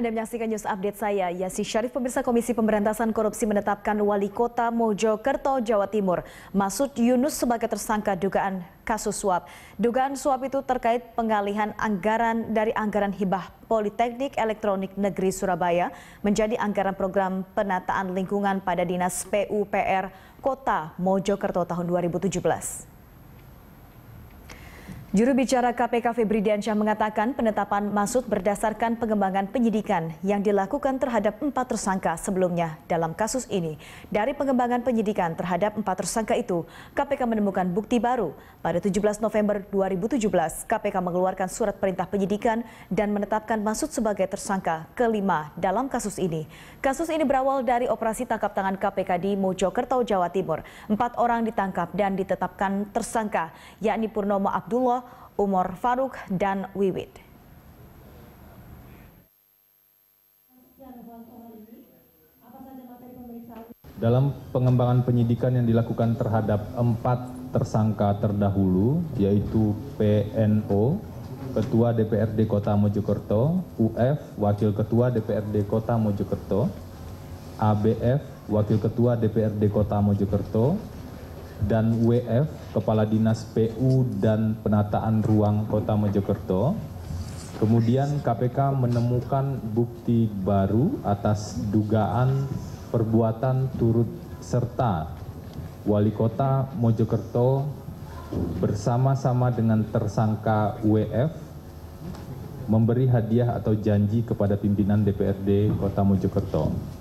Anda menyaksikan news update saya, Yasi Syarif. Pemirsa Komisi Pemberantasan Korupsi menetapkan Wali Kota Mojokerto, Jawa Timur, Masud Yunus sebagai tersangka dugaan kasus suap. Dugaan suap itu terkait pengalihan anggaran dari anggaran hibah Politeknik Elektronik Negeri Surabaya menjadi anggaran program penataan lingkungan pada Dinas PUPR Kota Mojokerto tahun 2017. Juru bicara KPK Febri Diansyah mengatakan penetapan Masud berdasarkan pengembangan penyidikan yang dilakukan terhadap empat tersangka sebelumnya dalam kasus ini. Dari pengembangan penyidikan terhadap empat tersangka itu, KPK menemukan bukti baru. Pada 17 November 2017, KPK mengeluarkan surat perintah penyidikan dan menetapkan Masud sebagai tersangka kelima dalam kasus ini. Kasus ini berawal dari operasi tangkap tangan KPK di Mojokerto, Jawa Timur. Empat orang ditangkap dan ditetapkan tersangka, yakni Purnomo Abdullah, Umur Umar Faruk, dan Wiwit. Dalam pengembangan penyidikan yang dilakukan terhadap empat tersangka terdahulu, yaitu PNO, Ketua DPRD Kota Mojokerto, UF, Wakil Ketua DPRD Kota Mojokerto, ABF, Wakil Ketua DPRD Kota Mojokerto, dan WF Kepala Dinas PU dan Penataan Ruang Kota Mojokerto. Kemudian KPK menemukan bukti baru atas dugaan perbuatan turut serta Wali Kota Mojokerto bersama-sama dengan tersangka WF memberi hadiah atau janji kepada pimpinan DPRD Kota Mojokerto.